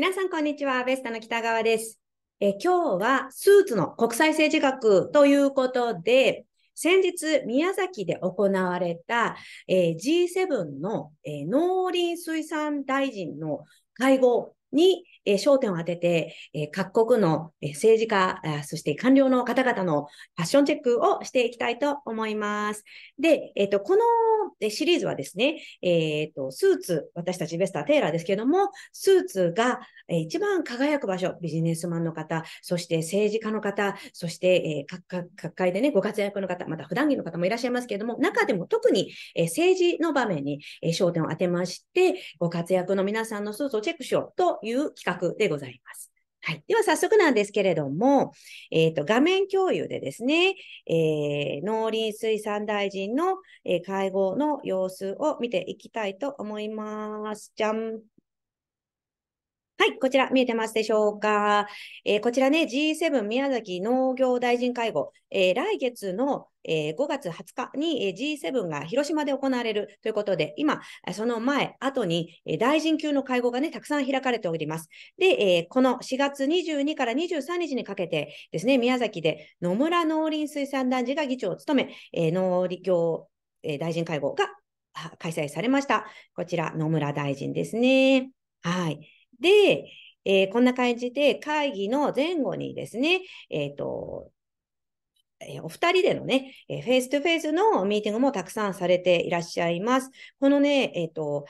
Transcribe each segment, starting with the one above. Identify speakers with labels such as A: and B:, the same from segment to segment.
A: 皆さん、こんにちは。ベスタの北川です。え今日はスーツの国際政治学ということで、先日、宮崎で行われた、え G7 の、え農林水産大臣の会合に、え焦点を当てて、え各国の政治家、そして官僚の方々のファッションチェックをしていきたいと思います。で、えっ、と、このシリーズはですね、えっ、と、スーツ、私たちベスター・テイラーですけども、スーツが一番輝く場所、ビジネスマンの方、そして政治家の方、そして、え各界でね、ご活躍の方、また普段着の方もいらっしゃいますけれども、中でも特に、え政治の場面に、え焦点を当てまして、ご活躍の皆さんのスーツをチェックしようという企画でございます。はい。では早速なんですけれども、えっ、ー、と、画面共有でですね、えー、農林水産大臣の、えー、会合の様子を見ていきたいと思います。じゃん。はい、こちら見えてますでしょうか。えー、こちらね、G7 宮崎農業大臣会合、えー、来月の、えー、5月20日に、え G7 が広島で行われるということで、今、その前、後に、え大臣級の会合がね、たくさん開かれております。で、えこの4月22から23日にかけてですね、宮崎で野村農林水産団次が議長を務め、え農業、え大臣会合が開催されました。こちら、野村大臣ですね。はい。で、えー、こんな感じで会議の前後にですね、えっ、ー、と、えお二人でのね、えフェイストゥフェイスのミーティングもたくさんされていらっしゃいます。このね、えっ、ー、と、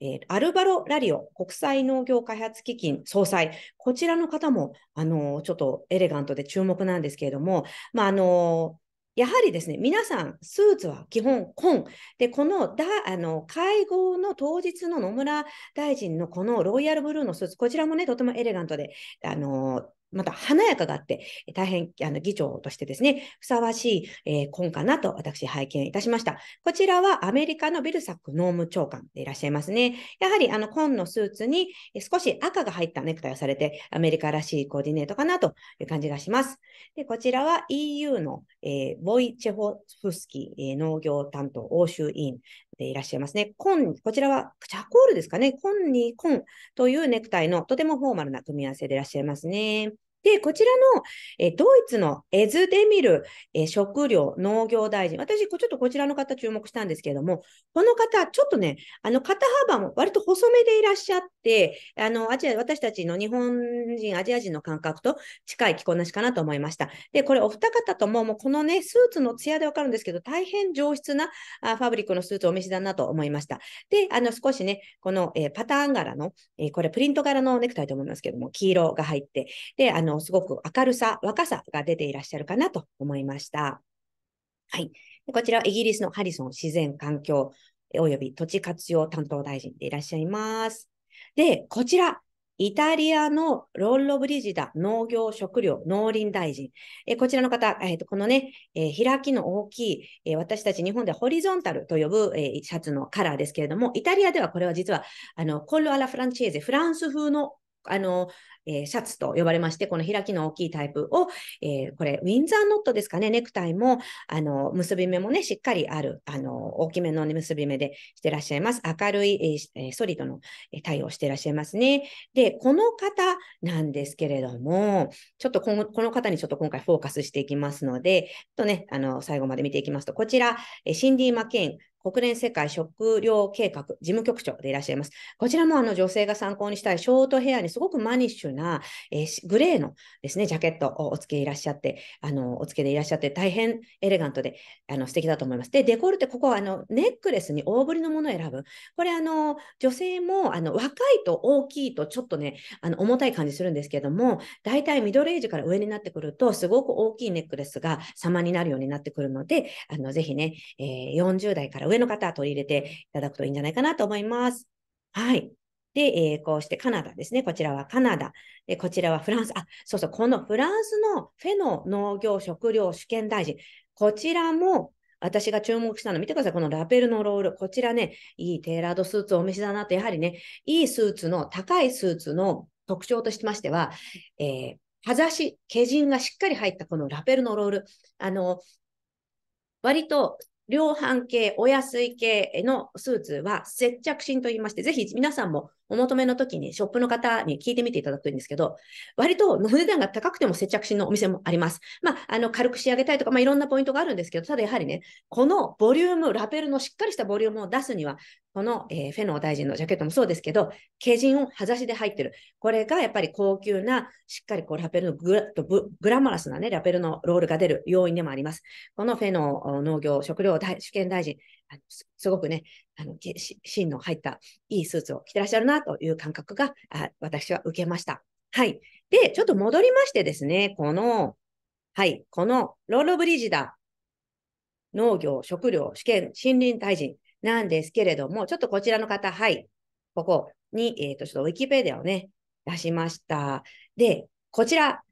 A: えアルバロ・ラリオ国際農業開発基金総裁、こちらの方も、あのちょっとエレガントで注目なんですけれども、まあ、あのやはりですね、皆さん、スーツは基本、紺。で、このだあの会合の当日の野村大臣のこのロイヤルブルーのスーツ、こちらもね、とてもエレガントで、あのまた華やかがあって、大変あの議長としてですね、ふさわしい、えー、婚かなと私拝見いたしました。こちらはアメリカのビルサック農務長官でいらっしゃいますね。やはりあの紺のスーツに少し赤が入ったネクタイをされて、アメリカらしいコーディネートかなという感じがします。でこちらは EU の、えー、ボイチェホフスキー、えー、農業担当欧州委員でいらっしゃいますね。紺、こちらはチャコールですかね。紺に紺というネクタイのとてもフォーマルな組み合わせでいらっしゃいますね。で、こちらの、えドイツのエズデミル、え食料農業大臣、私、ちょっとこちらの方注目したんですけれども、この方、ちょっとね、あの肩幅も割と細めでいらっしゃって、あのアジア私たちの日本人、アジア人の感覚と近い着こなしかなと思いました。で、これ、お二方とも、もうこのね、スーツの艶でわかるんですけど、大変上質なあファブリックのスーツをお召しだなと思いました。で、あの少しね、この、えパターン柄の、えこれ、プリント柄のネクタイと思いますけども、黄色が入って、で、あのの、すごく明るさ、若さが出ていらっしゃるかなと思いました。はい。こちらはイギリスのハリソン自然環境及び土地活用担当大臣でいらっしゃいます。で、こちら、イタリアのロンロ・ブリジダ農業食料農林大臣。えこちらの方、えー、とこのね、えー、開きの大きい、えー、私たち日本ではホリゾンタルと呼ぶ、えー、シャツのカラーですけれども、イタリアではこれは実はあのコールアラ・フランチェーゼ、フランス風のあの、えー、シャツと呼ばれまして、この開きの大きいタイプを、えー、これ、ウィンザーノットですかね、ネクタイも、あの、結び目もね、しっかりある、あの、大きめの、ね、結び目でしてらっしゃいます。明るい、えー、ソリッドの対応してらっしゃいますね。で、この方なんですけれども、ちょっとこのこの方にちょっと今回フォーカスしていきますので、とね、あの、最後まで見ていきますと、こちら、シンディ・マケン、国連世界食糧計画事務局長でいらっしゃいます。こちらもあの女性が参考にしたいショートヘアにすごくマニッシュな、えー、グレーのですね、ジャケットをお付けいらっしゃって、あの、お付けでいらっしゃって、大変エレガントで、あの、素敵だと思います。で、デコルテ、ここはあの、ネックレスに大ぶりのものを選ぶ。これあの、女性も、あの、若いと大きいとちょっとね、あの、重たい感じするんですけども、大体ミドルエイジから上になってくると、すごく大きいネックレスが様になるようになってくるので、あの、ぜひね、えー、40代から上上の方は取り入れていただくといいんじゃないかなと思います。はい。で、えー、こうしてカナダですね。こちらはカナダ。で、こちらはフランス。あ、そうそう、このフランスのフェノ農業食料主権大臣。こちらも私が注目したの、見てください。このラペルのロール。こちらね、いいテーラードスーツをお召しだなと、やはりね、いいスーツの、高いスーツの特徴としましては、えー、葉ざし、毛人がしっかり入ったこのラペルのロール。あの、割と量販系、お安い系のスーツは接着芯と言いまして、ぜひ皆さんもお求めの時にショップの方に聞いてみていただくんですけど、割とお値段が高くても接着芯のお店もあります。まあ、あの、軽く仕上げたいとか、まあ、いろんなポイントがあるんですけど、ただやはりね、このボリューム、ラペルのしっかりしたボリュームを出すには、この、えー、フェノー大臣のジャケットもそうですけど、毛人をしで入ってる。これがやっぱり高級な、しっかりこうラペルのグラグラマラスなね、ラペルのロールが出る要因でもあります。このフェノー農業食料主権大臣、あのすごくね、あの芯の入ったいいスーツを着てらっしゃるなという感覚があ私は受けました。はい。で、ちょっと戻りましてですね、この、はい、このロールブリジダ農業、食料、試験、森林大臣なんですけれども、ちょっとこちらの方、はい、ここに、えっ、ー、と、ちょっとウィキペディアをね、出しました。で、こちら、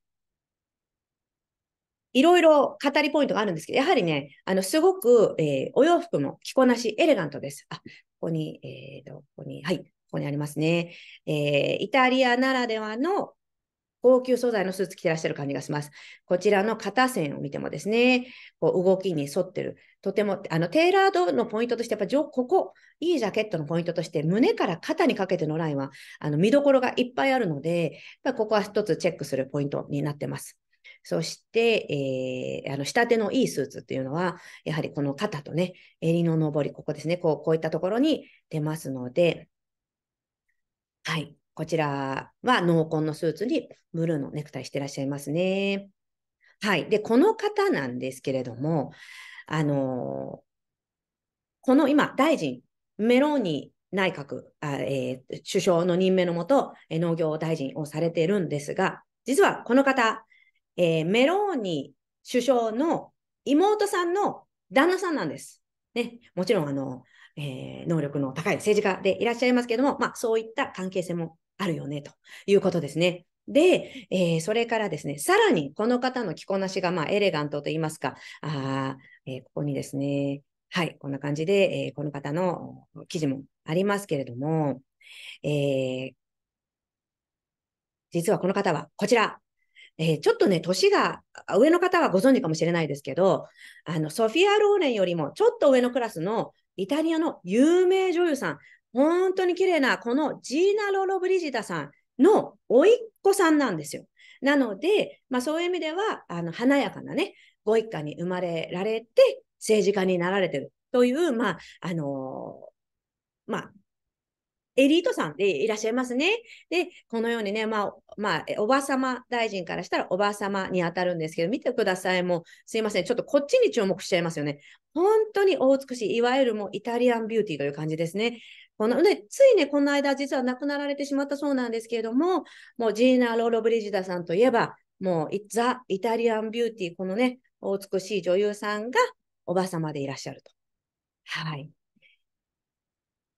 A: いろいろ語りポイントがあるんですけど、やはりね、あの、すごく、えー、お洋服も着こなし、エレガントです。あ、ここに、えーと、ここに、はい、ここにありますね。えー、イタリアならではの高級素材のスーツ着てらっしゃる感じがします。こちらの肩線を見てもですね、こう動きに沿ってる、とても、あの、テーラードのポイントとして、やっぱここ、いいジャケットのポイントとして、胸から肩にかけてのラインは、あの、見どころがいっぱいあるので、やっぱここは一つチェックするポイントになってます。そして、えー、あの、仕立てのいいスーツっていうのは、やはりこの肩とね、襟の上り、ここですね、こう、こういったところに出ますので、はい。こちらは濃紺のスーツにブルーのネクタイしてらっしゃいますね。はい。で、この方なんですけれども、あのこの今、大臣、メローニ内閣、あえー、首相の任命のもと、農業大臣をされているんですが、実はこの方、えー、メローニ首相の妹さんの旦那さんなんです。ね、もちろん、あの、えー、能力の高い政治家でいらっしゃいますけれども、まあ、そういった関係性もあるよね、ということですね。で、えー、それからですね、さらにこの方の着こなしが、まあ、エレガントと言いますか、あえー、ここにですね、はい、こんな感じで、えー、この方の記事もありますけれども、えー、実はこの方はこちら、えー、ちょっとね、年が、上の方はご存知かもしれないですけど、あの、ソフィア・ローレンよりもちょっと上のクラスのイタリアの有名女優さん、本当に綺麗な、このジーナ・ロロ・ブリジダさんの甥っ子さんなんですよ。なので、まあそういう意味では、あの、華やかなね、ご一家に生まれられて、政治家になられてるという、まあ、あのー、まあ、エリートさんでいらっしゃいますね。で、このようにね、まあ、まあ、おばさま大臣からしたらおばさまに当たるんですけど、見てください。もう、すいません。ちょっとこっちに注目しちゃいますよね。本当に大美しい。いわゆるもうイタリアンビューティーという感じですね。このね、ついね、この間、実は亡くなられてしまったそうなんですけれども、もうジーナ・ローロ・ブリジダさんといえば、もう、ザ・イタリアンビューティー、このね、お美しい女優さんがおばさまでいらっしゃると。はい。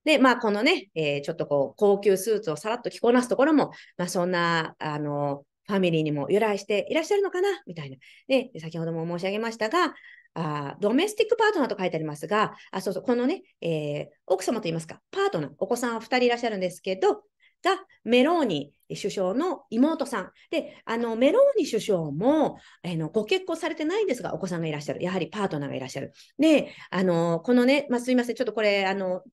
A: で、まあ、このね、えー、ちょっとこう、高級スーツをさらっと着こなすところも、まあ、そんな、あの、ファミリーにも由来していらっしゃるのかな、みたいな。で、先ほども申し上げましたが、あドメスティックパートナーと書いてありますが、あそうそうこのね、えー、奥様といいますか、パートナー、お子さんは2人いらっしゃるんですけど、がメローニ首相の妹さん。で、あのメローニ首相も、えー、のご結婚されてないんですが、お子さんがいらっしゃる。やはりパートナーがいらっしゃる。で、あのこのね、まあ、すみません、ちょっとこれ、あの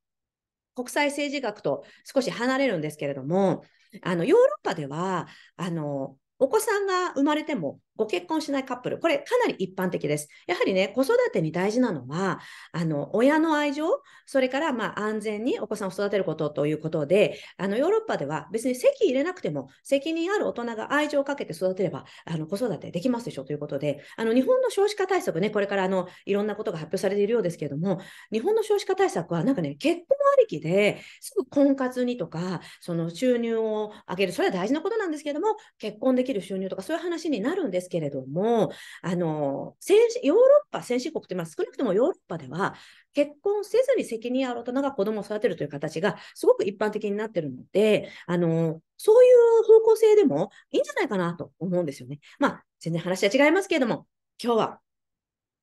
A: 国際政治学と少し離れるんですけれども、あのヨーロッパではあのお子さんが生まれてもご結婚しないカップル、これかなり一般的です。やはりね、子育てに大事なのは、あの、親の愛情、それからまあ安全にお子さんを育てることということで、あの、ヨーロッパでは別に籍入れなくても、責任ある大人が愛情をかけて育てれば、あの、子育てできますでしょということで、あの、日本の少子化対策ね、これからあの、いろんなことが発表されているようですけれども、日本の少子化対策はなんかね、結婚ありきで、すぐ婚活にとか、その収入を上げる、それは大事なことなんですけれども、結婚できる収入とかそういう話になるんですですけれども、あの、先ヨーロッパ、先進国って、まあ、少なくともヨーロッパでは、結婚せずに責任ある大人が子供を育てるという形がすごく一般的になってるので、あの、そういう方向性でもいいんじゃないかなと思うんですよね。まあ、全然話は違いますけれども、今日は、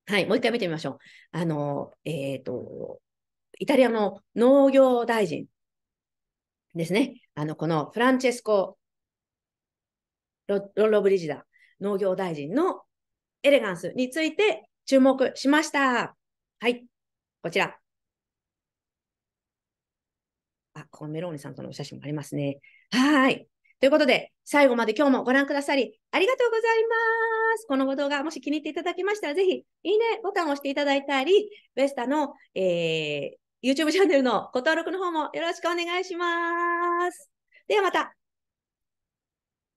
A: はい、もう一回見てみましょう。あの、えっ、ー、と、イタリアの農業大臣ですね。あの、このフランチェスコ・ロロブリジダ農業大臣のエレガンスについて注目しました。はい、こちら。あ、ここメローニさんとのお写真もありますね。はい。ということで、最後まで今日もご覧くださり、ありがとうございます。この動画、もし気に入っていただきましたら、ぜひ、いいねボタンを押していただいたり、ベスタの、えー、YouTube チャンネルのご登録の方もよろしくお願いします。ではまた。